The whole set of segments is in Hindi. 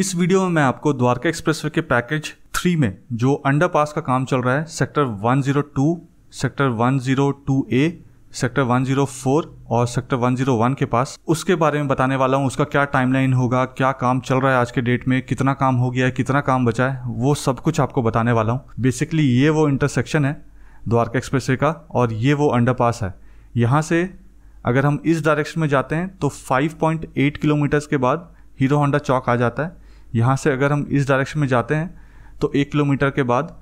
इस वीडियो में मैं आपको द्वारका एक्सप्रेसवे के पैकेज थ्री में जो अंडर पास का काम चल रहा है सेक्टर 102, सेक्टर 102A, सेक्टर 104 और सेक्टर 101 के पास उसके बारे में बताने वाला हूँ उसका क्या टाइमलाइन होगा क्या काम चल रहा है आज के डेट में कितना काम हो गया है कितना काम बचा है वो सब कुछ आपको बताने वाला हूँ बेसिकली ये वो इंटरसेक्शन है द्वारका एक्सप्रेस का और ये वो पास है यहाँ से अगर हम इस डायरेक्शन में जाते हैं तो 5.8 किलोमीटर्स के बाद हीरो होंडा चौक आ जाता है यहाँ से अगर हम इस डायरेक्शन में जाते हैं तो एक किलोमीटर के बाद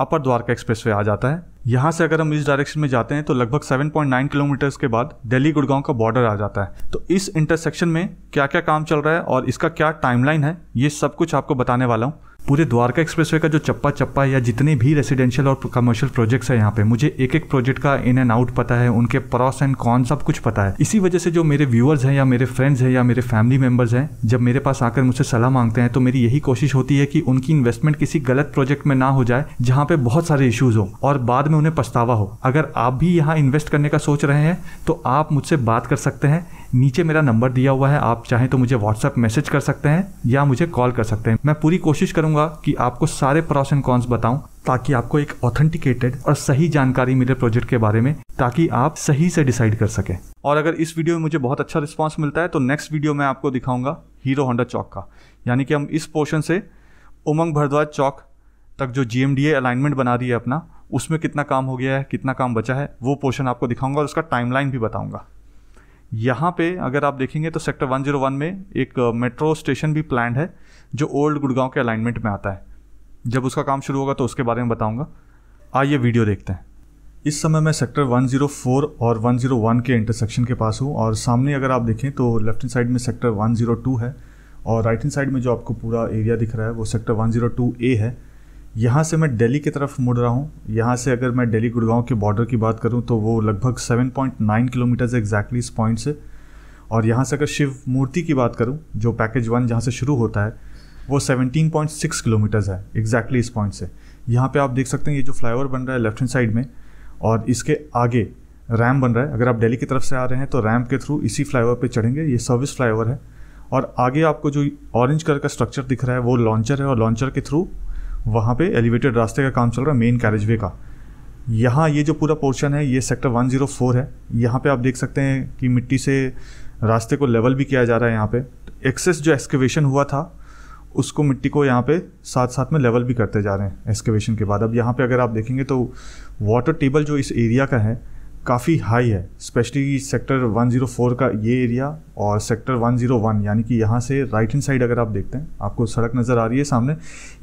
अपर द्वारका एक्सप्रेस वे आ जाता है यहाँ से अगर हम इस डायरेक्शन में जाते हैं तो लगभग 7.9 किलोमीटर्स के बाद दिल्ली गुड़गांव का बॉर्डर आ जाता है तो इस इंटरसेक्शन में क्या क्या काम चल रहा है और इसका क्या टाइमलाइन है ये सब कुछ आपको बताने वाला हूँ पूरे द्वारका एक्सप्रेसवे का जो चप्पा चप्पा या जितने भी रेसिडेंशियल और कमर्शियल प्रोजेक्ट्स हैं यहाँ पे मुझे एक एक प्रोजेक्ट का इन एंड आउट पता है उनके प्रॉस एंड कॉन सब कुछ पता है इसी वजह से जो मेरे व्यूअर्स हैं या मेरे फ्रेंड्स हैं या मेरे फैमिली मेम्बर्स हैं जब मेरे पास आकर मुझसे सलाह मांगते हैं तो मेरी यही कोशिश होती है कि उनकी इन्वेस्टमेंट किसी गलत प्रोजेक्ट में ना हो जाए जहाँ पे बहुत सारे इश्यूज हो और बाद में उन्हें पछतावा हो अगर आप भी यहाँ इन्वेस्ट करने का सोच रहे हैं तो आप मुझसे बात कर सकते हैं नीचे मेरा नंबर दिया हुआ है आप चाहें तो मुझे व्हाट्सएप मैसेज कर सकते हैं या मुझे कॉल कर सकते हैं मैं पूरी कोशिश करूंगा कि आपको सारे प्रॉस एंड कॉन्स बताऊं ताकि आपको एक ऑथेंटिकेटेड और सही जानकारी मिले प्रोजेक्ट के बारे में ताकि आप सही से डिसाइड कर सकें और अगर इस वीडियो में मुझे बहुत अच्छा रिस्पॉन्स मिलता है तो नेक्स्ट वीडियो मैं आपको दिखाऊंगा हीरो होंडा चौक का यानी कि हम इस पोर्शन से उमंग भरद्वाज चौक तक जो जी अलाइनमेंट बना रही है अपना उसमें कितना काम हो गया है कितना काम बचा है वो पोर्शन आपको दिखाऊंगा और उसका टाइमलाइन भी बताऊंगा यहाँ पे अगर आप देखेंगे तो सेक्टर 101 में एक मेट्रो स्टेशन भी प्लान है जो ओल्ड गुड़गांव के अलाइनमेंट में आता है जब उसका काम शुरू होगा तो उसके बारे में बताऊँगा आइए वीडियो देखते हैं इस समय मैं सेक्टर 104 और 101 के इंटरसेक्शन के पास हूँ और सामने अगर आप देखें तो लेफ्ट हैंड साइड में सेक्टर 102 है और राइट हैंड साइड में जो आपको पूरा एरिया दिख रहा है वो सेक्टर ए है यहाँ से मैं दिल्ली की तरफ मुड़ रहा हूँ यहाँ से अगर मैं दिल्ली गुड़गांव के बॉर्डर की बात करूँ तो वो लगभग 7.9 किलोमीटर्स एग्जैक्टली इस पॉइंट से और यहाँ से अगर शिव मूर्ति की बात करूँ जो पैकेज वन जहाँ से शुरू होता है वो 17.6 किलोमीटर्स है एग्जैक्टली इस पॉइंट से यहाँ पे आप देख सकते हैं ये जो फ्लाईओवर बन रहा है लेफ्ट हैंड साइड में और इसके आगे रैम बन रहा है अगर आप दिल्ली की तरफ से आ रहे हैं तो रैम के थ्रू इसी फ्लाईओवर पे चढ़ेंगे ये सर्विस फ्लाईओवर है और आगे आपको जो ऑरेंज कलर का स्ट्रक्चर दिख रहा है वो लॉन्चर है और लॉन्चर के थ्रू वहाँ पे एलिवेटेड रास्ते का काम चल रहा है मेन कैरेज का यहाँ ये जो पूरा पोर्शन है ये सेक्टर 104 है यहाँ पे आप देख सकते हैं कि मिट्टी से रास्ते को लेवल भी किया जा रहा है यहाँ पे एक्सेस जो एक्सकेवेशन हुआ था उसको मिट्टी को यहाँ पे साथ साथ में लेवल भी करते जा रहे हैं एक्सकेवेशन के बाद अब यहाँ पे अगर आप देखेंगे तो वाटर टेबल जो इस एरिया का है काफ़ी हाई है स्पेशली सेक्टर 104 का ये एरिया और सेक्टर 101 यानी कि यहाँ से राइट हैंड साइड अगर आप देखते हैं आपको सड़क नज़र आ रही है सामने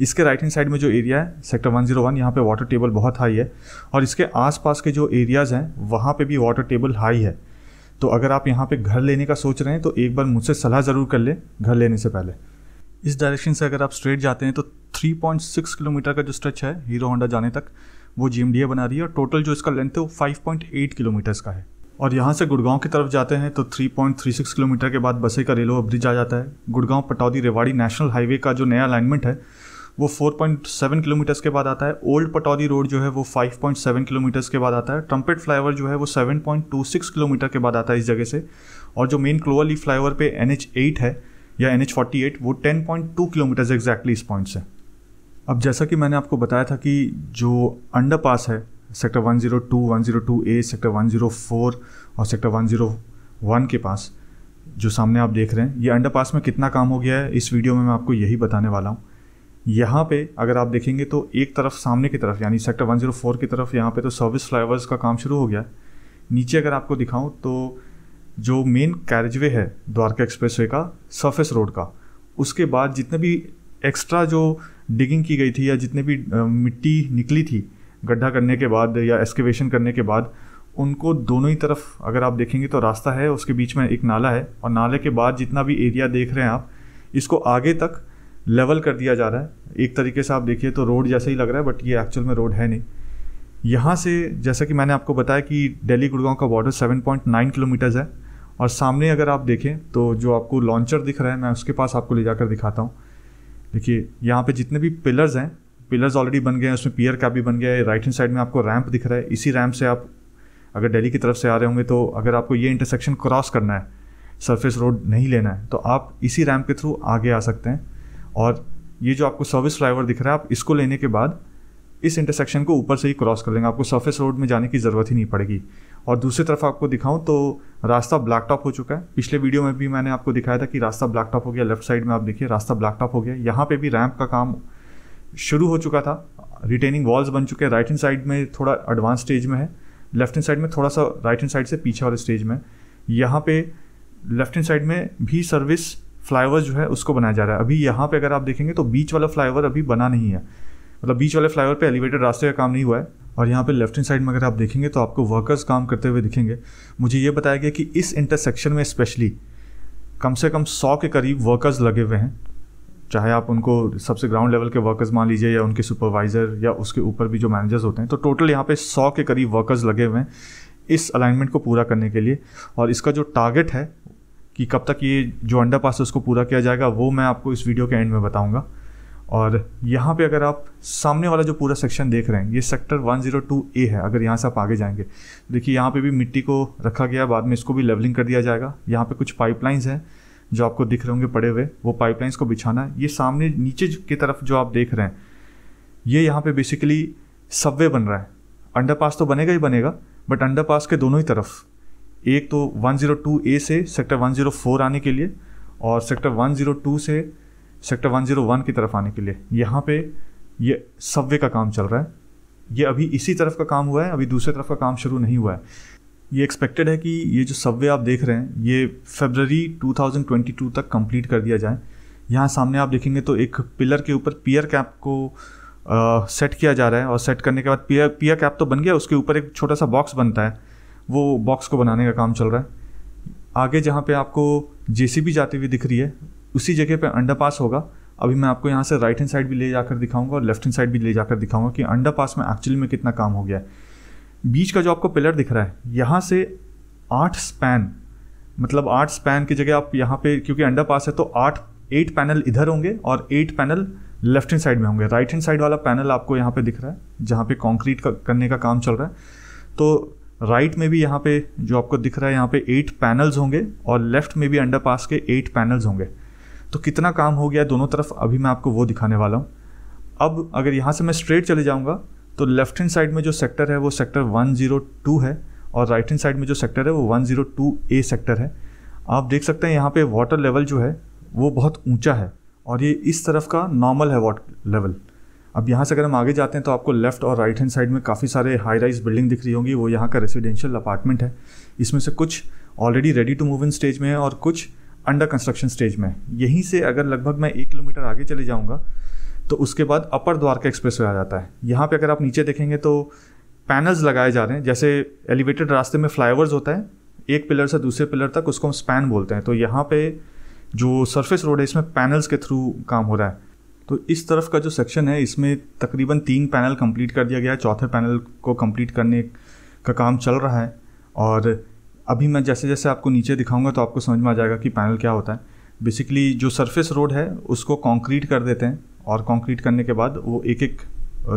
इसके राइट हैंड साइड में जो एरिया है सेक्टर 101 यहाँ पर वाटर टेबल बहुत हाई है और इसके आसपास के जो एरियाज़ हैं वहाँ पे भी वाटर टेबल हाई है तो अगर आप यहाँ पर घर लेने का सोच रहे हैं तो एक बार मुझसे सलाह ज़रूर कर लें घर लेने से पहले इस डायरेक्शन से अगर आप स्ट्रेट जाते हैं तो 3.6 किलोमीटर का जो स्ट्रेच है हीरो होंडा जाने तक वो जी बना रही है और टोटल जो इसका लेंथ है वो फाइव पॉइंट एट किलोमीटर्स का है और यहाँ से गुड़गांव की तरफ जाते हैं तो 3.36 किलोमीटर के बाद बसे का रेलवे ब्रिज आ जाता है गुड़गांव पटौदी रेवाड़ी नेशनल हाईवे का जो नया अलाइनमेंट है वो 4.7 किलोमीटर्स के बाद आता है ओल्ड पटौदी रोड जो है वो 5.7 किलोमीटर्स के बाद आता है ट्रम्पेट फ्लाईओवर जो है वो 7.26 किलोमीटर के बाद आता है इस जगह से और जो मेन क्लोअली फ्लाईओवर पे एन है या एन वो टू किलोमीटर्स एग्जैक्टली इस पॉइंट से अब जैसा कि मैंने आपको बताया था कि जो अंडर पास है सेक्टर 102, 102 ए सेक्टर 104 और सेक्टर 101 के पास जो सामने आप देख रहे हैं ये अंडर पास में कितना काम हो गया है इस वीडियो में मैं आपको यही बताने वाला हूँ यहाँ पे अगर आप देखेंगे तो एक तरफ सामने की तरफ यानी सेक्टर 104 की तरफ यहाँ पे तो सर्विस फ्लाईओवर्स का काम शुरू हो गया नीचे अगर आपको दिखाऊँ तो जो मेन कैरेजवे है द्वारका एक्सप्रेस का सर्फेस रोड का उसके बाद जितने भी एक्स्ट्रा जो डिगिंग की गई थी या जितने भी मिट्टी निकली थी गड्ढा करने के बाद या एक्सकेवेशन करने के बाद उनको दोनों ही तरफ अगर आप देखेंगे तो रास्ता है उसके बीच में एक नाला है और नाले के बाद जितना भी एरिया देख रहे हैं आप इसको आगे तक लेवल कर दिया जा रहा है एक तरीके से आप देखिए तो रोड जैसा ही लग रहा है बट ये एक्चुअल में रोड है नहीं यहाँ से जैसा कि मैंने आपको बताया कि दिल्ली गुड़गांव का बॉर्डर 7.9 किलोमीटर्स है और सामने अगर आप देखें तो जो आपको लॉन्चर दिख रहा है मैं उसके पास आपको ले जाकर दिखाता हूँ देखिए यहाँ पे जितने भी पिलर्स हैं पिलर्स ऑलरेडी बन गए हैं उसमें पियर का भी बन गया है राइट हैंड साइड में आपको रैंप दिख रहा है इसी रैंप से आप अगर दिल्ली की तरफ से आ रहे होंगे तो अगर आपको ये इंटरसेक्शन क्रॉस करना है सरफेस रोड नहीं लेना है तो आप इसी रैम्प के थ्रू आगे आ सकते हैं और ये जो आपको सर्विस ड्राइवर दिख रहा है आप इसको लेने के बाद इस इंटरसेक्शन को ऊपर से ही क्रॉस कर लेंगे आपको सर्फेस रोड में जाने की ज़रूरत ही नहीं पड़ेगी और दूसरी तरफ आपको दिखाऊँ तो रास्ता ब्लैक टॉप हो चुका है पिछले वीडियो में भी मैंने आपको दिखाया था कि रास्ता ब्लैक टॉप हो गया लेफ्ट साइड में आप देखिए रास्ता ब्लैक टॉप हो गया यहाँ पे भी रैंप का काम शुरू हो चुका था रिटेनिंग वॉल्स बन चुके हैं राइट हैंड साइड में थोड़ा एडवांस स्टेज में है लेफ्ट हैंड साइड में थोड़ा सा राइट हैंड साइड से पीछे वाले स्टेज में यहाँ पे लेफ्ट हैंड साइड में भी सर्विस फ्लाईओवर जो है उसको बनाया जा रहा है अभी यहाँ पे अगर आप देखेंगे तो बीच वाला फ्लाईओवर अभी बना नहीं है मतलब बीच वाले फ्लाईओवर पे एलिवेटेड रास्ते का काम नहीं हुआ है और यहाँ पे लेफ्ट हैंड साइड में अगर आप देखेंगे तो आपको वर्कर्स काम करते हुए दिखेंगे मुझे ये बताया गया कि इस इंटरसेक्शन में स्पेशली कम से कम सौ के करीब वर्कर्स लगे हुए हैं चाहे आप उनको सबसे ग्राउंड लेवल के वर्कर्स मान लीजिए या उनके सुपरवाइज़र या उसके ऊपर भी जो मैनेजर्स होते हैं तो टोटल यहाँ पे सौ के करीब वर्कर्स लगे हुए हैं इस अलाइनमेंट को पूरा करने के लिए और इसका जो टारगेट है कि कब तक ये जो अंडर पास है उसको पूरा किया जाएगा वो मैं आपको इस वीडियो के एंड में बताऊँगा और यहाँ पे अगर आप सामने वाला जो पूरा सेक्शन देख रहे हैं ये सेक्टर 102 ए है अगर यहाँ से आप आगे जाएंगे देखिए यहाँ पे भी मिट्टी को रखा गया बाद में इसको भी लेवलिंग कर दिया जाएगा यहाँ पे कुछ पाइपलाइंस हैं जो आपको दिख रहे होंगे पड़े हुए वो पाइपलाइंस को बिछाना है ये सामने नीचे की तरफ जो आप देख रहे हैं ये यहाँ पर बेसिकली सबवे बन रहा है अंडरपास तो बनेगा ही बनेगा बट अंडरपास के दोनों ही तरफ एक तो 102 ए से सेक्टर 104 आने के लिए और सेक्टर 102 से सेक्टर 101 की तरफ आने के लिए यहाँ पे ये सबवे का काम चल रहा है ये अभी इसी तरफ का काम हुआ है अभी दूसरे तरफ का काम शुरू नहीं हुआ है ये एक्सपेक्टेड है कि ये जो सबवे आप देख रहे हैं ये फेबररी 2022 तक कंप्लीट कर दिया जाए यहाँ सामने आप देखेंगे तो एक पिलर के ऊपर पियर कैप को आ, सेट किया जा रहा है और सेट करने के बाद पियर पियर कैप तो बन गया उसके ऊपर एक छोटा सा बॉक्स बनता है वो बॉक्स को बनाने का काम चल रहा है आगे जहाँ पे आपको जेसीबी जाती हुई दिख रही है उसी जगह पे पास होगा अभी मैं आपको यहाँ से राइट हैंड साइड भी ले जाकर दिखाऊंगा और लेफ्ट हैंड साइड भी ले जाकर दिखाऊंगा कि अंडर पास में एक्चुअली में कितना काम हो गया है बीच का जो आपको पिलर दिख रहा है यहाँ से आठ स्पैन मतलब आठ स्पैन की जगह आप यहाँ पे क्योंकि अंडर पास है तो आठ एट पैनल इधर होंगे और eight panel left hand side में होंगे राइट हैंड साइड वाला पैनल आपको यहाँ पे दिख रहा है जहाँ पे कॉन्क्रीट का, करने का काम चल रहा है तो राइट में भी यहाँ पे जो आपको दिख रहा है यहाँ पे एट पैनल्स होंगे और लेफ्ट में भी अंडर पास के एट पैनल्स होंगे तो कितना काम हो गया दोनों तरफ अभी मैं आपको वो दिखाने वाला हूँ अब अगर यहाँ से मैं स्ट्रेट चले जाऊँगा तो लेफ्ट हैंड साइड में जो सेक्टर है वो सेक्टर 102 है और राइट हैंड साइड में जो सेक्टर है वो 102 ए सेक्टर है आप देख सकते हैं यहाँ पे वाटर लेवल जो है वो बहुत ऊंचा है और ये इस तरफ का नॉर्मल है वाटर लेवल अब यहाँ से अगर हम आगे जाते हैं तो आपको लेफ्ट और राइट हैंड साइड में काफ़ी सारे हाई राइज बिल्डिंग दिख रही होंगी वो यहाँ का रेसिडेंशियल अपार्टमेंट है इसमें से कुछ already ready to move in stage में है और कुछ अंडर कंस्ट्रक्शन स्टेज में यहीं से अगर लगभग मैं एक किलोमीटर आगे चले जाऊँगा तो उसके बाद अपर द्वारका एक्सप्रेस आ जाता है यहाँ पे अगर आप नीचे देखेंगे तो पैनल्स लगाए जा रहे हैं जैसे एलिवेटेड रास्ते में फ्लाईओवर्स होता है एक पिलर से दूसरे पिलर तक उसको हम स्पैन बोलते हैं तो यहाँ पे जो सरफेस रोड है इसमें पैनल्स के थ्रू काम हो रहा है तो इस तरफ का जो सेक्शन है इसमें तकरीबन तीन पैनल कंप्लीट कर दिया गया है चौथे पैनल को कंप्लीट करने का काम चल रहा है और अभी मैं जैसे जैसे आपको नीचे दिखाऊंगा तो आपको समझ में आ जाएगा कि पैनल क्या होता है बेसिकली जो सरफेस रोड है उसको कॉन्क्रीट कर देते हैं और कॉन्क्रीट करने के बाद वो एक एक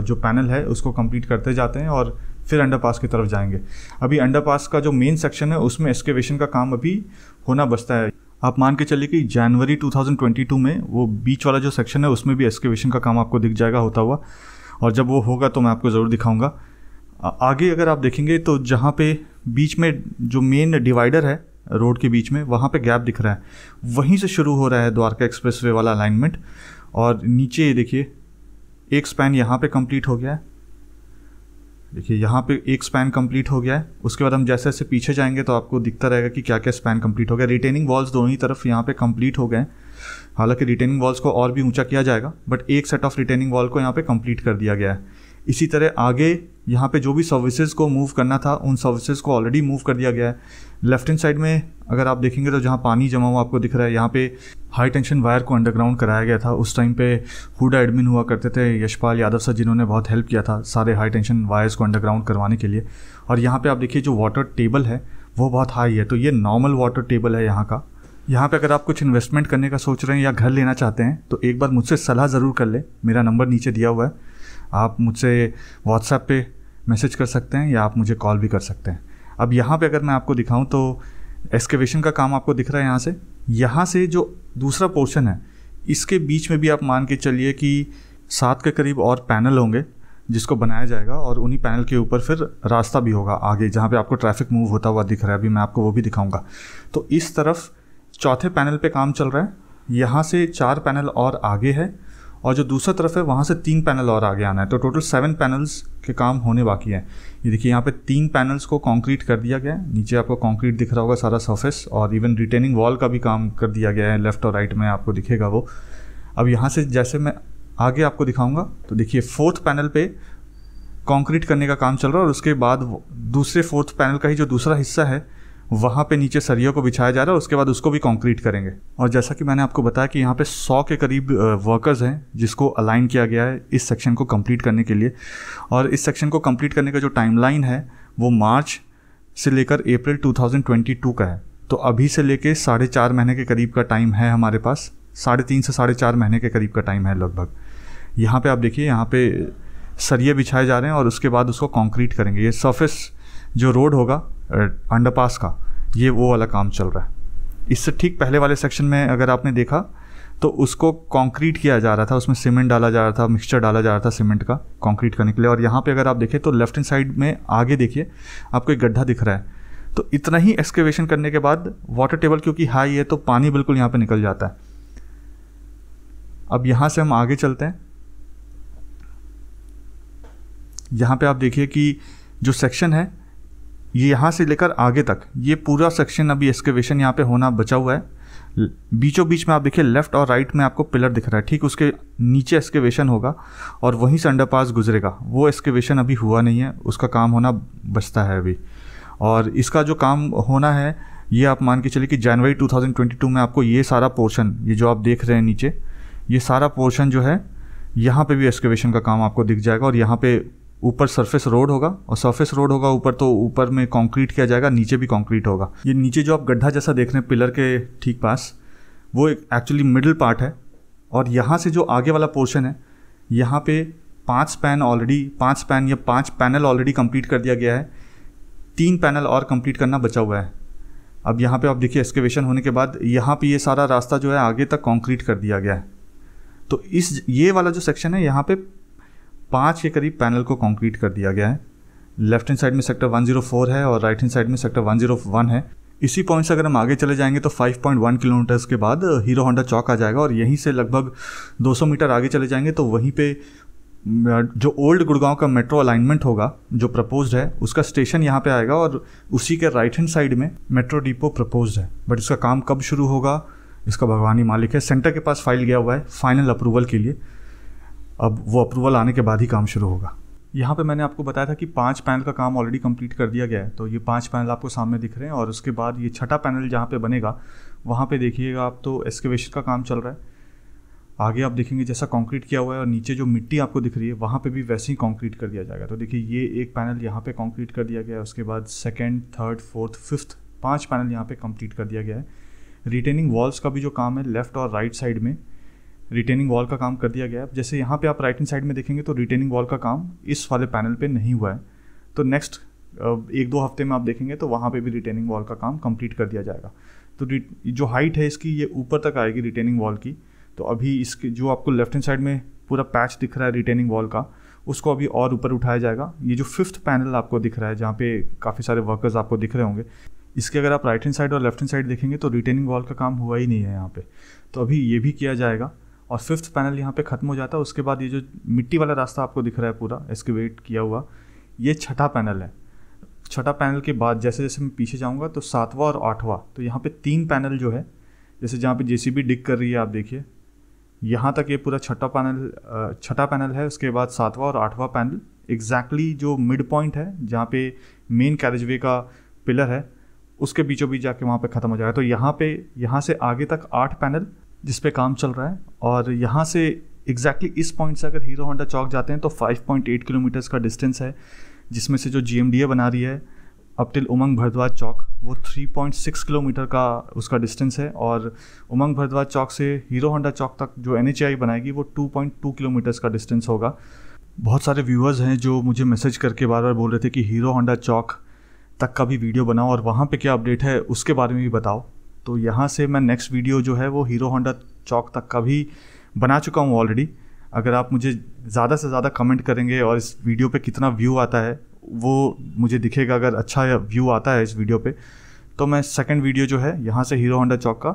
जो पैनल है उसको कंप्लीट करते जाते हैं और फिर अंडरपास की तरफ जाएंगे अभी अंडरपास का जो मेन सेक्शन है उसमें एक्सकेवेशन का काम अभी होना बचता है आप मान के चलिए कि जनवरी 2022 में वो बीच वाला जो सेक्शन है उसमें भी एक्सकेवेशन का काम आपको दिख जाएगा होता हुआ और जब वो होगा तो मैं आपको ज़रूर दिखाऊंगा आगे अगर आप देखेंगे तो जहाँ पे बीच में जो मेन डिवाइडर है रोड के बीच में वहाँ पे गैप दिख रहा है वहीं से शुरू हो रहा है द्वारका एक्सप्रेसवे वाला अलाइनमेंट और नीचे देखिए एक स्पैन यहाँ पे कंप्लीट हो गया है देखिए यहाँ पे एक स्पैन कंप्लीट हो गया है उसके बाद हम जैसे जैसे पीछे जाएंगे तो आपको दिखता रहेगा कि क्या क्या स्पैन कंप्लीट हो गया रिटेनिंग वॉल्स दोनों ही तरफ यहाँ पे कंप्लीट हो गए हैं हालांकि रिटेनिंग वॉल्स को और भी ऊंचा किया जाएगा बट एक सेट ऑफ रिटेनिंग वॉल को यहाँ पे कंप्लीट कर दिया गया है इसी तरह आगे यहाँ पे जो भी सर्विसेज को मूव करना था उन सर्विसेज को ऑलरेडी मूव कर दिया गया है लेफ्ट हैंड साइड में अगर आप देखेंगे तो जहाँ पानी जमा हुआ आपको दिख रहा है यहाँ पे हाई टेंशन वायर को अंडरग्राउंड कराया गया था उस टाइम पे हुडा एडमिन हुआ करते थे यशपाल यादव सर जिन्होंने बहुत हेल्प किया था सारे हाई टेंशन वायर्स को अंडरग्राउंड करवाने के लिए और यहाँ पर आप देखिए जो वाटर टेबल है वो बहुत हाई है तो ये नॉर्मल वाटर टेबल है यहाँ का यहाँ पे अगर आप कुछ इन्वेस्टमेंट करने का सोच रहे हैं या घर लेना चाहते हैं तो एक बार मुझसे सलाह ज़रूर कर लें मेरा नंबर नीचे दिया हुआ है आप मुझसे व्हाट्सएप पे मैसेज कर सकते हैं या आप मुझे कॉल भी कर सकते हैं अब यहाँ पे अगर मैं आपको दिखाऊं तो एक्सकेवेशन का काम आपको दिख रहा है यहाँ से यहाँ से जो दूसरा पोर्शन है इसके बीच में भी आप मान के चलिए कि सात के करीब और पैनल होंगे जिसको बनाया जाएगा और उन्हीं पैनल के ऊपर फिर रास्ता भी होगा आगे जहाँ पे आपको ट्रैफिक मूव होता हुआ दिख रहा है अभी मैं आपको वो भी दिखाऊंगा तो इस तरफ चौथे पैनल पे काम चल रहा है यहाँ से चार पैनल और आगे है और जो दूसरा तरफ है वहाँ से तीन पैनल और आगे आना है तो टोटल सेवन पैनल्स के काम होने बाकी हैं ये देखिए यहाँ पे तीन पैनल्स को कंक्रीट कर दिया गया है नीचे आपको कंक्रीट दिख रहा होगा सारा सरफेस और इवन रिटेनिंग वॉल का भी काम कर दिया गया है लेफ्ट और राइट में आपको दिखेगा वो अब यहाँ से जैसे मैं आगे आपको दिखाऊंगा तो देखिए फोर्थ पैनल पे कंक्रीट करने का काम चल रहा है और उसके बाद दूसरे फोर्थ पैनल का ही जो दूसरा हिस्सा है वहाँ पे नीचे सरिया को बिछाया जा रहा है उसके बाद उसको भी कंक्रीट करेंगे और जैसा कि मैंने आपको बताया कि यहाँ पे 100 के करीब वर्कर्स हैं जिसको अलाइन किया गया है इस सेक्शन को कंप्लीट करने के लिए और इस सेक्शन को कंप्लीट करने का जो टाइमलाइन है वो मार्च से लेकर अप्रैल 2022 का है तो अभी से लेके साढ़े चार महीने के करीब का टाइम है हमारे पास साढ़े तीन से साढ़े चार महीने के करीब का टाइम है लगभग यहाँ पे आप देखिए यहाँ पे सरिये बिछाए जा रहे हैं और उसके बाद उसको कंक्रीट करेंगे ये सरफेस जो रोड होगा अंडरपास का ये वो वाला काम चल रहा है इससे ठीक पहले वाले सेक्शन में अगर आपने देखा तो उसको कंक्रीट किया जा रहा था उसमें सीमेंट डाला जा रहा था मिक्सचर डाला जा रहा था सीमेंट का कंक्रीट करने के लिए और यहाँ पे अगर आप देखें तो लेफ्ट हैंड साइड में आगे देखिए आपको एक गड्ढा दिख रहा है तो इतना ही एक्सकेवेशन करने के बाद वाटर टेबल क्योंकि हाई है तो पानी बिल्कुल यहाँ पर निकल जाता है अब यहाँ से हम आगे चलते हैं यहाँ पर आप देखिए कि जो सेक्शन है ये यहाँ से लेकर आगे तक ये पूरा सेक्शन अभी एक्सकेवेशन यहाँ पे होना बचा हुआ है बीचों बीच में आप देखिए लेफ्ट और राइट में आपको पिलर दिख रहा है ठीक उसके नीचे एक्सकेवेशन होगा और वहीं से अंडरपास गुजरेगा वो एक्सकेवेशन अभी हुआ नहीं है उसका काम होना बचता है अभी और इसका जो काम होना है ये आप मान के चलिए कि जनवरी 2022 में आपको ये सारा पोर्शन ये जो आप देख रहे हैं नीचे ये सारा पोर्शन जो है यहाँ पे भी एक्सकेवेशन का काम आपको दिख जाएगा और यहाँ पे ऊपर सरफेस रोड होगा और सरफेस रोड होगा ऊपर तो ऊपर में कंक्रीट किया जाएगा नीचे भी कंक्रीट होगा ये नीचे जो आप गड्ढा जैसा देख रहे हैं पिलर के ठीक पास वो एक एक्चुअली मिडिल पार्ट है और यहाँ से जो आगे वाला पोर्शन है यहाँ पे पांच पैन ऑलरेडी पांच पैन या पांच पैनल ऑलरेडी कंप्लीट कर दिया गया है तीन पैनल और कंप्लीट करना बचा हुआ है अब यहाँ पे आप देखिए एक्सकेवेशन होने के बाद यहाँ पे ये सारा रास्ता जो है आगे तक कंक्रीट कर दिया गया है तो इस ये वाला जो सेक्शन है यहाँ पे पाँच के करीब पैनल को कंक्रीट कर दिया गया है लेफ्ट हैंड साइड में सेक्टर 104 है और राइट हैंड साइड में सेक्टर 101 है इसी पॉइंट से अगर हम आगे चले जाएंगे तो 5.1 किलोमीटर्स के बाद हीरो होंडा चौक आ जाएगा और यहीं से लगभग 200 मीटर आगे चले जाएंगे तो वहीं पे जो ओल्ड गुड़गांव का मेट्रो अलाइनमेंट होगा जो प्रपोज है उसका स्टेशन यहाँ पे आएगा और उसी के राइट हैंड साइड में मेट्रो डिपो प्रपोज है बट इसका काम कब शुरू होगा इसका भगवानी मालिक है सेंटर के पास फाइल गया हुआ है फाइनल अप्रूवल के लिए अब वो अप्रूवल आने के बाद ही काम शुरू होगा यहाँ पे मैंने आपको बताया था कि पांच पैनल का काम ऑलरेडी कंप्लीट कर दिया गया है तो ये पांच पैनल आपको सामने दिख रहे हैं और उसके बाद ये छठा पैनल जहाँ पे बनेगा वहाँ पे देखिएगा आप तो एक्सकेवेशन का काम चल रहा है आगे आप देखेंगे जैसा कंक्रीट किया हुआ है और नीचे जो मिट्टी आपको दिख रही है वहाँ पे भी वैसे ही कंक्रीट कर दिया जाएगा तो देखिए ये एक पैनल यहाँ पे कंक्रीट कर दिया गया है उसके बाद सेकेंड थर्ड फोर्थ फिफ्थ पांच पैनल यहाँ पे कंप्लीट कर दिया गया है रिटेनिंग वॉल्स का भी जो काम है लेफ्ट और राइट साइड में रिटेनिंग वॉल का काम कर दिया गया है जैसे यहाँ पे आप राइट हैंड साइड में देखेंगे तो रिटेनिंग वॉल का काम इस वाले पैनल पे नहीं हुआ है तो नेक्स्ट एक दो हफ्ते में आप देखेंगे तो वहाँ पे भी रिटेनिंग वॉल का काम कंप्लीट कर दिया जाएगा तो जो हाइट है इसकी ये ऊपर तक आएगी रिटेनिंग वॉल की तो अभी इसके जो आपको लेफ्ट हैंड साइड में पूरा पैच दिख रहा है रिटेनिंग वॉल का उसको अभी और ऊपर उठाया जाएगा ये जो फिफ्थ पैनल आपको दिख रहा है जहाँ पे काफ़ी सारे वर्कर्स आपको दिख रहे होंगे इसके अगर आप राइट हैंड साइड और लेफ्ट हैंड साइड देखेंगे तो रिटेनिंग वॉल का काम हुआ ही नहीं है यहाँ पे तो अभी ये भी किया जाएगा और फिफ्थ पैनल यहाँ पे ख़त्म हो जाता है उसके बाद ये जो मिट्टी वाला रास्ता आपको दिख रहा है पूरा एस्किवेट किया हुआ ये छठा पैनल है छठा पैनल के बाद जैसे जैसे मैं पीछे जाऊँगा तो सातवां और आठवां तो यहाँ पे तीन पैनल जो है जैसे जहाँ पे जेसीबी डिग कर रही है आप देखिए यहाँ तक ये पूरा छठा पैनल छठा पैनल है उसके बाद सातवां और आठवां पैनल एग्जैक्टली exactly जो मिड पॉइंट है जहाँ पे मेन वे का पिलर है उसके बीचों बीच जाके वहाँ पे ख़त्म हो जाएगा तो यहाँ पे यहाँ से आगे तक आठ पैनल जिस पे काम चल रहा है और यहाँ से एग्जैक्टली exactly इस पॉइंट से अगर हीरो होंडा चौक जाते हैं तो 5.8 किलोमीटर्स का डिस्टेंस है जिसमें से जो जी बना रही है अपटिल टिल उमंग भरद्वाज चौक वो 3.6 किलोमीटर का उसका डिस्टेंस है और उमंग भरद्वाज चौक से हीरो होंडा चौक तक जो एन बनाएगी वो 2.2 किलोमीटर्स का डिस्टेंस होगा बहुत सारे व्यूअर्स हैं जो मुझे मैसेज करके बार बार बोल रहे थे कि हीरो होंडा चौक तक का भी वीडियो बनाओ और वहाँ पे क्या अपडेट है उसके बारे में भी बताओ तो यहाँ से मैं नेक्स्ट वीडियो जो है वो हीरो होंडा चौक तक का भी बना चुका हूँ ऑलरेडी अगर आप मुझे ज़्यादा से ज़्यादा कमेंट करेंगे और इस वीडियो पे कितना व्यू आता है वो मुझे दिखेगा अगर अच्छा व्यू आता है इस वीडियो पे तो मैं सेकंड वीडियो जो है यहाँ से हीरो होंडा चौक का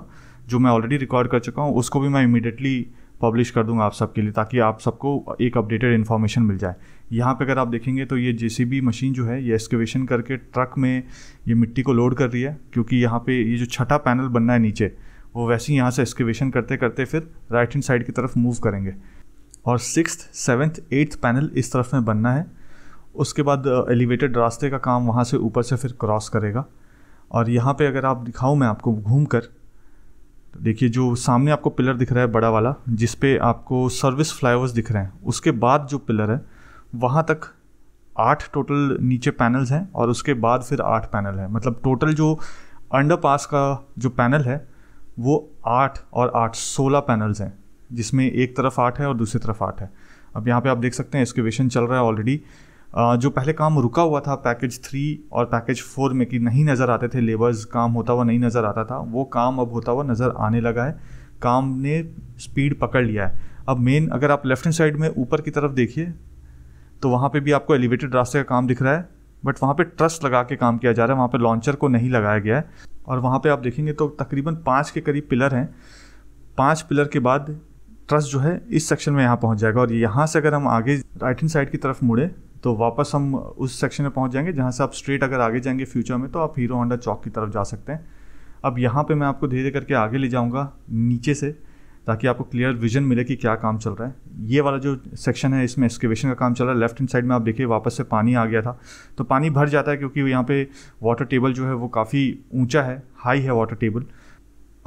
जो मैं ऑलरेडी रिकॉर्ड कर चुका हूँ उसको भी मैं इमीडिएटली पब्लिश कर दूंगा आप सबके लिए ताकि आप सबको एक अपडेटेड इन्फॉर्मेशन मिल जाए यहाँ पे अगर आप देखेंगे तो ये जे मशीन जो है ये एक्सकेवेशन करके ट्रक में ये मिट्टी को लोड कर रही है क्योंकि यहाँ पे ये जो छठा पैनल बनना है नीचे वो वैसे ही यहाँ से एक्सकेवेशन करते करते फिर राइट हैंड साइड की तरफ मूव करेंगे और सिक्स सेवन्थ एट्थ पैनल इस तरफ में बनना है उसके बाद एलिवेटेड रास्ते का काम वहाँ से ऊपर से फिर क्रॉस करेगा और यहाँ पे अगर आप दिखाऊँ मैं आपको घूम कर देखिए जो सामने आपको पिलर दिख रहा है बड़ा वाला जिस पे आपको सर्विस फ्लाईओवर्स दिख रहे हैं उसके बाद जो पिलर है वहाँ तक आठ टोटल नीचे पैनल्स हैं और उसके बाद फिर आठ पैनल है मतलब टोटल जो अंडरपास का जो पैनल है वो आठ और आठ सोलह पैनल्स हैं जिसमें एक तरफ आठ है और दूसरी तरफ आठ है अब यहाँ पे आप देख सकते हैं एक्सक्यूवेशन चल रहा है ऑलरेडी जो पहले काम रुका हुआ था पैकेज थ्री और पैकेज फोर में कि नहीं नज़र आते थे लेबर्स काम होता हुआ नहीं नज़र आता था वो काम अब होता हुआ नज़र आने लगा है काम ने स्पीड पकड़ लिया है अब मेन अगर आप लेफ्ट हैंड साइड में ऊपर की तरफ देखिए तो वहाँ पे भी आपको एलिवेटेड रास्ते का काम दिख रहा है बट वहाँ पे ट्रस्ट लगा के काम किया जा रहा है वहाँ पे लॉन्चर को नहीं लगाया गया है और वहाँ पे आप देखेंगे तो तकरीबन पाँच के करीब पिलर हैं पाँच पिलर के बाद ट्रस्ट जो है इस सेक्शन में यहाँ पहुँच जाएगा और यहाँ से अगर हम आगे राइट हैंड साइड की तरफ मुड़े तो वापस हम उस सेक्शन में पहुंच जाएंगे जहां से आप स्ट्रेट अगर आगे जाएंगे फ्यूचर में तो आप हीरो होंडा चौक की तरफ जा सकते हैं अब यहाँ पे मैं आपको धीरे धीरे करके आगे ले जाऊँगा नीचे से ताकि आपको क्लियर विजन मिले कि क्या काम चल रहा है ये वाला जो सेक्शन है इसमें एक्सकेवेशन का काम चल रहा है लेफ्ट हैंड साइड में आप देखिए वापस से पानी आ गया था तो पानी भर जाता है क्योंकि यहाँ पे वाटर टेबल जो है वो काफ़ी ऊंचा है हाई है वाटर टेबल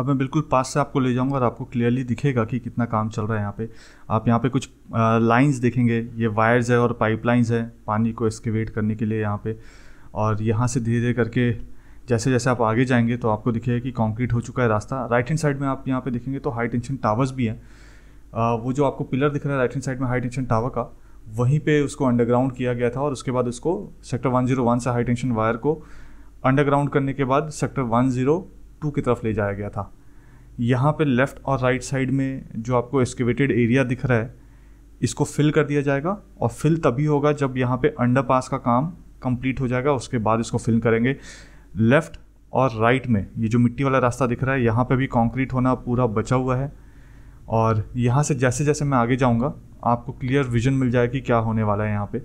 अब मैं बिल्कुल पास से आपको ले जाऊंगा और आपको क्लियरली दिखेगा कि कितना काम चल रहा है यहाँ पे आप यहाँ पे कुछ लाइंस देखेंगे ये वायर्स है और पाइपलाइंस है पानी को एक्सकेवेट करने के लिए यहाँ पे और यहाँ से धीरे धीरे करके जैसे जैसे आप आगे जाएंगे तो आपको दिखेगा कि कॉन्क्रीट हो चुका है रास्ता राइट हैंड साइड में आप यहाँ पे देखेंगे तो हाई टेंशन टावर्स भी हैं वो जो आपको पिलर दिख रहा है राइट हैंड साइड में हाई टेंशन टावर का वहीं पे उसको अंडरग्राउंड किया गया था और उसके बाद उसको सेक्टर 101 से हाई टेंशन वायर को अंडरग्राउंड करने के बाद सेक्टर 10 टू की तरफ ले जाया गया था यहाँ पे लेफ़्ट और राइट साइड में जो आपको एक्सकेवेटेड एरिया दिख रहा है इसको फिल कर दिया जाएगा और फिल तभी होगा जब यहाँ पे अंडर पास का काम कंप्लीट हो जाएगा उसके बाद इसको फिल करेंगे लेफ़्ट और राइट में ये जो मिट्टी वाला रास्ता दिख रहा है यहाँ पे भी कंक्रीट होना पूरा बचा हुआ है और यहाँ से जैसे जैसे मैं आगे जाऊँगा आपको क्लियर विजन मिल जाएगा कि क्या होने वाला है यहाँ पर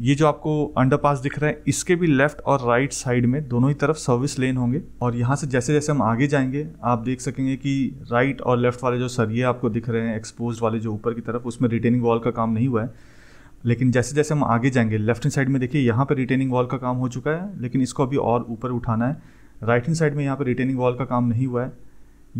ये जो आपको अंडरपास दिख रहा है इसके भी लेफ्ट और राइट साइड में दोनों ही तरफ सर्विस लेन होंगे और यहाँ से जैसे जैसे हम आगे जाएंगे आप देख सकेंगे कि राइट और लेफ्ट वाले जो सरिये आपको दिख रहे हैं एक्सपोज वाले जो ऊपर की तरफ उसमें रिटेनिंग वॉल का काम नहीं हुआ है लेकिन जैसे जैसे हम आगे जाएंगे लेफ्ट हैंड साइड में देखिए यहाँ पर रिटेनिंग वॉल का काम हो चुका है लेकिन इसको अभी और ऊपर उठाना है राइट हैंड साइड में यहाँ पर रिटेनिंग वॉल का काम नहीं हुआ है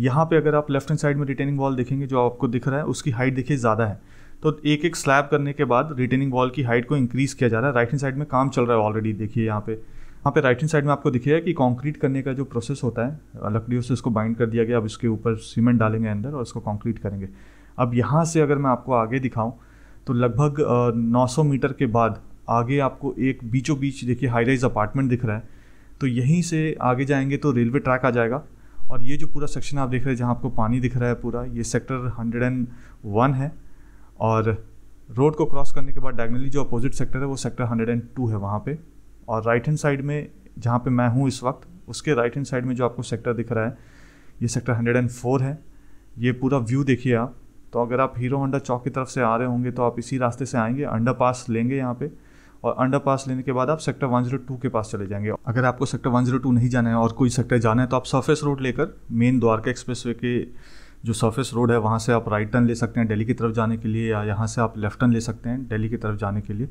यहाँ पर अगर आप लेफ्ट हैंड साइड में रिटेनिंग वॉल देखेंगे जो आपको दिख रहा है उसकी हाइट देखिए ज़्यादा है तो एक एक स्लैब करने के बाद रिटेनिंग वॉल की हाइट को इंक्रीज़ किया जा रहा है राइट हैंड साइड में काम चल रहा है ऑलरेडी देखिए यहाँ पे यहाँ पे राइट हैंड साइड में आपको दिखेगा कि कंक्रीट करने का जो प्रोसेस होता है लकड़ियों से इसको बाइंड कर दिया गया अब इसके ऊपर सीमेंट डालेंगे अंदर और इसको कंक्रीट करेंगे अब यहाँ से अगर मैं आपको आगे दिखाऊँ तो लगभग नौ मीटर के बाद आगे आपको एक बीचों बीच देखिए हाई राइज अपार्टमेंट दिख रहा है तो यहीं से आगे जाएंगे तो रेलवे ट्रैक आ जाएगा और ये जो पूरा सेक्शन आप देख रहे हैं जहाँ आपको पानी दिख रहा है पूरा ये सेक्टर 101 है और रोड को क्रॉस करने के बाद डायगनली जो अपोजिट सेक्टर है वो सेक्टर हंड्रेड एंड टू है वहाँ पे और राइट हैंड साइड में जहाँ पे मैं हूँ इस वक्त उसके राइट हैंड साइड में जो आपको सेक्टर दिख रहा है ये सेक्टर हंड्रेड एंड फोर है ये पूरा व्यू देखिए आप तो अगर आप हीरो होंडा चौक की तरफ से आ रहे होंगे तो आप इसी रास्ते से आएंगे अंडर पास लेंगे यहाँ पे और अंडर पास लेने के बाद आप सेक्टर वन जीरो टू के पास चले जाएंगे अगर आपको सेक्टर वन जीरो टू नहीं जाना है और कोई सेक्टर जाना है तो आप सरफेस रोड लेकर मेन द्वारका एक्सप्रेस के जो सर्फेस रोड है वहाँ से आप राइट टर्न ले सकते हैं दिल्ली की तरफ जाने के लिए या यहाँ से आप लेफ़्ट टर्न ले सकते हैं दिल्ली की तरफ जाने के लिए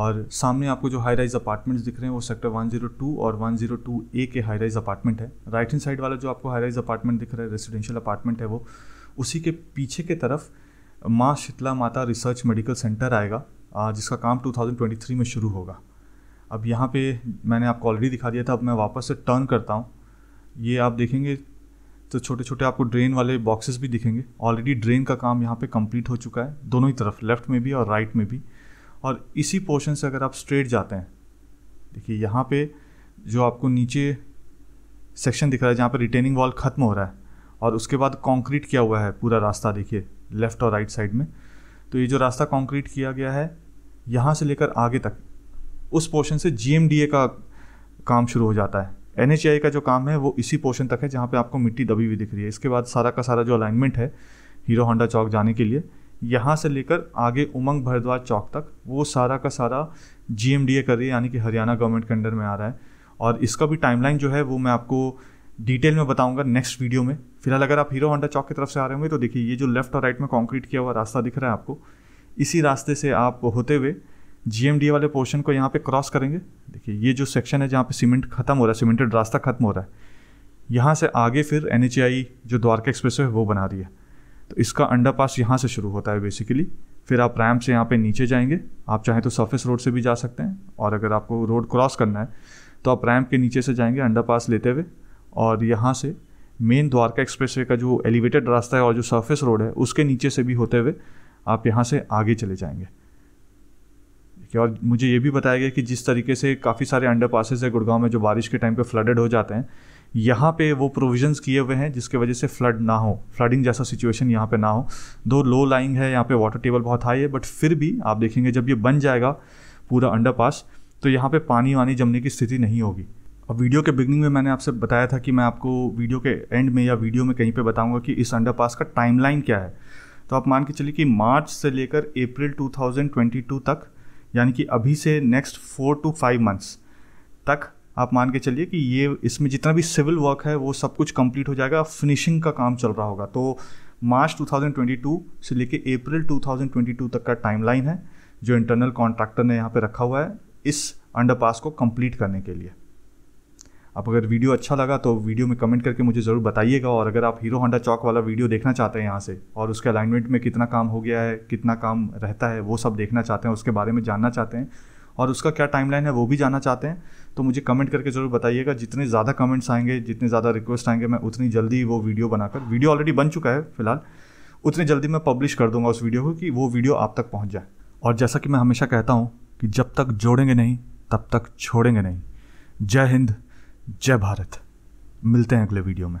और सामने आपको जो हाई राइज अपार्टमेंट्स दिख रहे हैं वो सेक्टर 102 और 102 ए के हाई राइज अपार्टमेंट है राइट हैंड साइड वाला जो आपको हाई राइज अपार्टमेंट दिख रहा है रेजिडेंशियल अपार्टमेंट है वो उसी के पीछे के तरफ माँ शीतला माता रिसर्च मेडिकल सेंटर आएगा जिसका काम 2023 में शुरू होगा अब यहाँ पे मैंने आपको ऑलरेडी दिखा दिया था अब मैं वापस से टर्न करता हूँ ये आप देखेंगे तो छोटे छोटे आपको ड्रेन वाले बॉक्सेस भी दिखेंगे ऑलरेडी ड्रेन का काम यहाँ पे कंप्लीट हो चुका है दोनों ही तरफ लेफ्ट में भी और राइट में भी और इसी पोर्शन से अगर आप स्ट्रेट जाते हैं देखिए यहाँ पे जो आपको नीचे सेक्शन दिख रहा है जहाँ पर रिटेनिंग वॉल ख़त्म हो रहा है और उसके बाद कंक्रीट किया हुआ है पूरा रास्ता देखिए लेफ़्ट और राइट साइड में तो ये जो रास्ता कंक्रीट किया गया है यहाँ से लेकर आगे तक उस पोर्शन से जी का काम शुरू हो जाता है एन का जो काम है वो इसी पोर्शन तक है जहाँ पे आपको मिट्टी दबी हुई दिख रही है इसके बाद सारा का सारा जो अलाइनमेंट है हीरो होंडा चौक जाने के लिए यहाँ से लेकर आगे उमंग भरद्वाज चौक तक वो सारा का सारा जी कर रही है यानी कि हरियाणा गवर्नमेंट के अंडर में आ रहा है और इसका भी टाइमलाइन जो है वो मैं आपको डिटेल में बताऊंगा नेक्स्ट वीडियो में फिलहाल अगर आप हीरो होंडा चौक की तरफ से आ रहे होंगे तो देखिए ये जो लेफ्ट और राइट में कॉन्क्रीट किया हुआ रास्ता दिख रहा है आपको इसी रास्ते से आप होते हुए जी वाले पोर्शन को यहाँ पे क्रॉस करेंगे देखिए ये जो सेक्शन है जहाँ पे सीमेंट खत्म हो रहा है सीमेंटेड रास्ता खत्म हो रहा है यहाँ से आगे फिर एन जो द्वारका एक्सप्रेस है वो बना रही है तो इसका अंडर पास यहाँ से शुरू होता है बेसिकली फिर आप रैम्प से यहाँ पे नीचे जाएंगे आप चाहें तो सर्फेस रोड से भी जा सकते हैं और अगर आपको रोड क्रॉस करना है तो आप रैम्प के नीचे से जाएंगे अंडर पास लेते हुए और यहाँ से मेन द्वारका एक्सप्रेस का जो एलिवेटेड रास्ता है और जो सर्फेस रोड है उसके नीचे से भी होते हुए आप यहाँ से आगे चले जाएंगे कि और मुझे ये भी बताया गया कि जिस तरीके से काफ़ी सारे अंडर पासेज है गुड़गांव में जो बारिश के टाइम पे फ्लडेड हो जाते हैं यहाँ पे वो प्रोविजंस किए हुए हैं जिसके वजह से फ्लड ना हो फ्लडिंग जैसा सिचुएशन यहाँ पे ना हो दो लो लाइंग है यहाँ पे वाटर टेबल बहुत हाई है बट फिर भी आप देखेंगे जब ये बन जाएगा पूरा पास तो यहाँ पे पानी वानी जमने की स्थिति नहीं होगी और वीडियो के बिगनिंग में मैंने आपसे बताया था कि मैं आपको वीडियो के एंड में या वीडियो में कहीं पर बताऊंगा कि इस पास का टाइमलाइन क्या है तो आप मान के चलिए कि मार्च से लेकर अप्रैल 2022 तक यानी कि अभी से next four to five months तक आप मान के चलिए कि ये इसमें जितना भी सिविल वर्क है वो सब कुछ कंप्लीट हो जाएगा फिनिशिंग का काम चल रहा होगा तो मार्च 2022 से लेके अप्रैल 2022 तक का टाइमलाइन है जो इंटरनल कॉन्ट्रैक्टर ने यहाँ पे रखा हुआ है इस अंडरपास को कंप्लीट करने के लिए आप अगर वीडियो अच्छा लगा तो वीडियो में कमेंट करके मुझे ज़रूर बताइएगा और अगर आप हीरो होंडा चौक वाला वीडियो देखना चाहते हैं यहाँ से और उसके अलाइनमेंट में कितना काम हो गया है कितना काम रहता है वो सब देखना चाहते हैं उसके बारे में जानना चाहते हैं और उसका क्या टाइमलाइन है वो भी जानना चाहते हैं तो मुझे कमेंट करके ज़रूर बताइएगा जितने ज़्यादा कमेंट्स आएंगे जितने ज़्यादा रिक्वेस्ट आएंगे मैं उतनी जल्दी वो वीडियो बनाकर वीडियो ऑलरेडी बन चुका है फिलहाल उतनी जल्दी मैं पब्लिश कर दूंगा उस वीडियो को कि वो वीडियो आप तक पहुँच जाए और जैसा कि मैं हमेशा कहता हूँ कि जब तक जोड़ेंगे नहीं तब तक छोड़ेंगे नहीं जय हिंद जय भारत मिलते हैं अगले वीडियो में